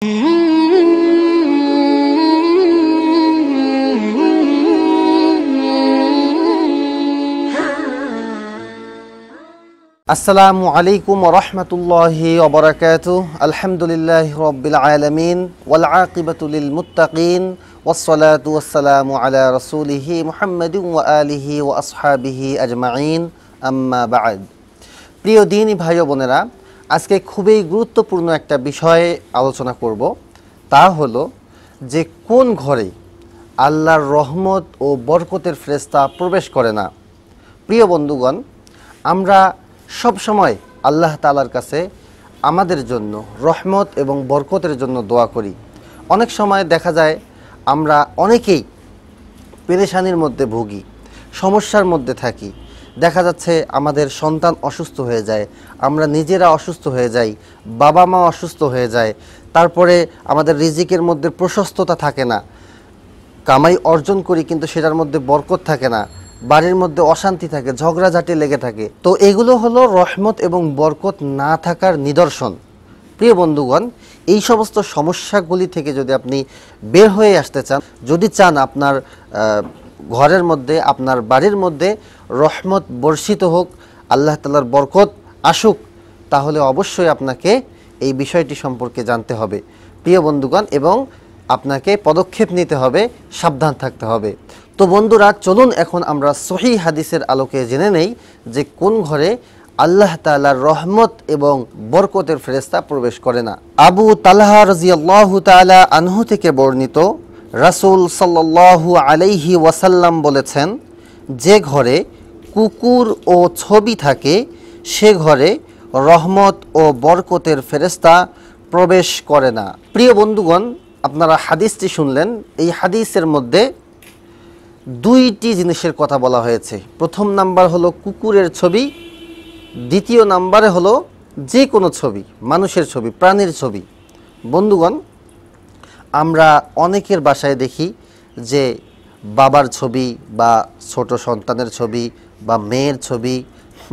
السلام عليكم ورحمة الله وبركاته الحمد لله رب العالمين والعاقبة للمتقين والصلاة والسلام على رسوله محمد وآله وأصحابه أجمعين أما بعد প্রিয় দিনই ভাই বোনেরা আজকে খুবই গুরুত্বপূর্ণ একটা বিষয়ে আলোচনা করব তা হলো যে কোন ঘরে আল্লাহর রহমত ও বরকতের ফ্রেস্তা প্রবেশ করে না প্রিয় বন্ধুগণ আমরা সব সময় আল্লাহ তালার কাছে আমাদের জন্য রহমত এবং বরকতের জন্য দোয়া করি অনেক সময় দেখা যায় আমরা অনেকেই পেরেশানির মধ্যে ভুগি সমস্যার মধ্যে থাকি দেখা যাচ্ছে আমাদের সন্তান অসুস্থ হয়ে যায় আমরা নিজেরা অসুস্থ হয়ে যাই বাবা মা অসুস্থ হয়ে যায় তারপরে আমাদের রিজিকের মধ্যে প্রশস্ততা থাকে না কামাই অর্জন করি কিন্তু সেটার মধ্যে বরকত থাকে না বাড়ির মধ্যে অশান্তি থাকে ঝগড়াঝাটি লেগে থাকে তো এগুলো হলো রহমত এবং বরকত না থাকার নিদর্শন প্রিয় বন্ধুগণ এই সমস্ত সমস্যাগুলি থেকে যদি আপনি বের হয়ে আসতে চান যদি চান আপনার ঘরের মধ্যে আপনার বাড়ির মধ্যে রহমত বর্ষিত হোক আল্লাহ তালার বরকত আসুক তাহলে অবশ্যই আপনাকে এই বিষয়টি সম্পর্কে জানতে হবে প্রিয় বন্ধুগণ এবং আপনাকে পদক্ষেপ নিতে হবে সাবধান থাকতে হবে তো বন্ধুরা চলুন এখন আমরা সহি হাদিসের আলোকে জেনে নেই যে কোন ঘরে আল্লাহ তালার রহমত এবং বরকতের ফেরেস্তা প্রবেশ করে না আবু তালাহ রাজিয়াল্লাহ তালা আনহু থেকে বর্ণিত রাসুল সাল্লু আলাইহি ওয়াসাল্লাম বলেছেন যে ঘরে কুকুর ও ছবি থাকে সে ঘরে রহমত ও বরকতের ফেরেস্তা প্রবেশ করে না প্রিয় বন্ধুগণ আপনারা হাদিসটি শুনলেন এই হাদিসের মধ্যে দুইটি জিনিসের কথা বলা হয়েছে প্রথম নাম্বার হলো কুকুরের ছবি দ্বিতীয় নাম্বারে হলো যে কোনো ছবি মানুষের ছবি প্রাণীর ছবি বন্ধুগণ আমরা অনেকের বাসায় দেখি যে বাবার ছবি বা ছোট সন্তানের ছবি বা মেয়ের ছবি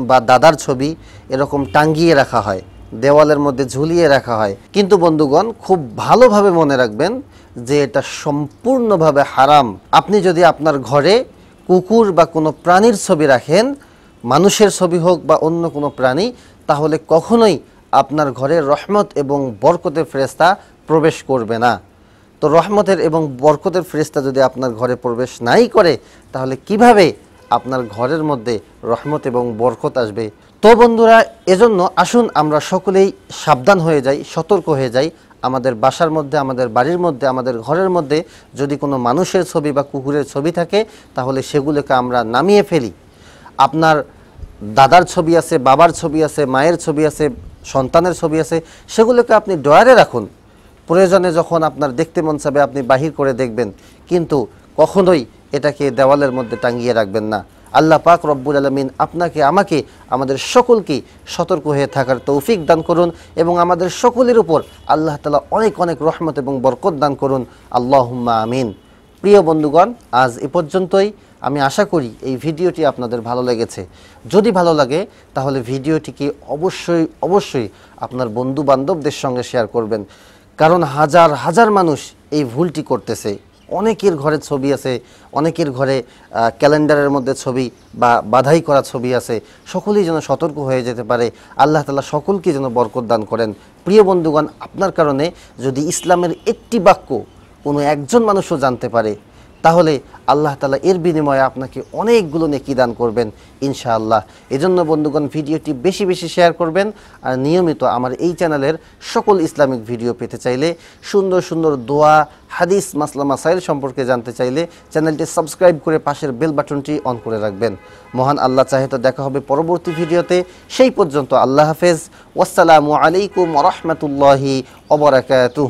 বা দাদার ছবি এরকম টাঙ্গিয়ে রাখা হয় দেওয়ালের মধ্যে ঝুলিয়ে রাখা হয় কিন্তু বন্ধুগণ খুব ভালোভাবে মনে রাখবেন যে এটা সম্পূর্ণভাবে হারাম আপনি যদি আপনার ঘরে কুকুর বা কোনো প্রাণীর ছবি রাখেন মানুষের ছবি হোক বা অন্য কোনো প্রাণী তাহলে কখনোই আপনার ঘরে রহমত এবং বরকতের ফেরেস্তা প্রবেশ করবে না তো রহমতের এবং বরকতের ফেরিস্তা যদি আপনার ঘরে প্রবেশ নাই করে তাহলে কিভাবে আপনার ঘরের মধ্যে রহমত এবং বরকত আসবে তো বন্ধুরা এজন্য আসুন আমরা সকলেই সাবধান হয়ে যাই সতর্ক হয়ে যাই আমাদের বাসার মধ্যে আমাদের বাড়ির মধ্যে আমাদের ঘরের মধ্যে যদি কোনো মানুষের ছবি বা কুকুরের ছবি থাকে তাহলে সেগুলোকে আমরা নামিয়ে ফেলি আপনার দাদার ছবি আছে বাবার ছবি আছে মায়ের ছবি আছে সন্তানের ছবি আছে সেগুলোকে আপনি ডয়ারে রাখুন প্রয়োজনে যখন আপনার দেখতে মন চাবে আপনি বাহির করে দেখবেন কিন্তু কখনোই এটাকে দেওয়ালের মধ্যে টাঙ্গিয়ে রাখবেন না আল্লাহ পাক রব্বুল আলমিন আপনাকে আমাকে আমাদের সকলকে সতর্ক হয়ে থাকার তৌফিক দান করুন এবং আমাদের সকলের উপর আল্লাহ তালা অনেক অনেক রহমত এবং বরকত দান করুন আল্লাহুম্মা আমিন প্রিয় বন্ধুগণ আজ এ পর্যন্তই আমি আশা করি এই ভিডিওটি আপনাদের ভালো লেগেছে যদি ভালো লাগে তাহলে ভিডিওটিকে অবশ্যই অবশ্যই আপনার বন্ধু বান্ধবদের সঙ্গে শেয়ার করবেন কারণ হাজার হাজার মানুষ এই ভুলটি করতেছে অনেকের ঘরে ছবি আছে অনেকের ঘরে ক্যালেন্ডারের মধ্যে ছবি বা বাধাই করা ছবি আছে সকলেই যেন সতর্ক হয়ে যেতে পারে আল্লাহ তালা সকলকে যেন বরকত দান করেন প্রিয় বন্ধুগণ আপনার কারণে যদি ইসলামের একটি বাক্য কোনো একজন মানুষও জানতে পারে তাহলে আল্লাহ তালা এর বিনিময়ে আপনাকে অনেকগুলো নেকি দান করবেন ইনশাআল্লাহ এজন্য বন্ধুগণ ভিডিওটি বেশি বেশি শেয়ার করবেন আর নিয়মিত আমার এই চ্যানেলের সকল ইসলামিক ভিডিও পেতে চাইলে সুন্দর সুন্দর দোয়া হাদিস মাসলা মাসাইল সম্পর্কে জানতে চাইলে চ্যানেলটি সাবস্ক্রাইব করে পাশের বেল বাটনটি অন করে রাখবেন মহান আল্লাহ চাহে তো দেখা হবে পরবর্তী ভিডিওতে সেই পর্যন্ত আল্লাহ হাফেজ ওয়াসালামু আলাইকুম রহমতুল্লাহি অবরাকাতুহ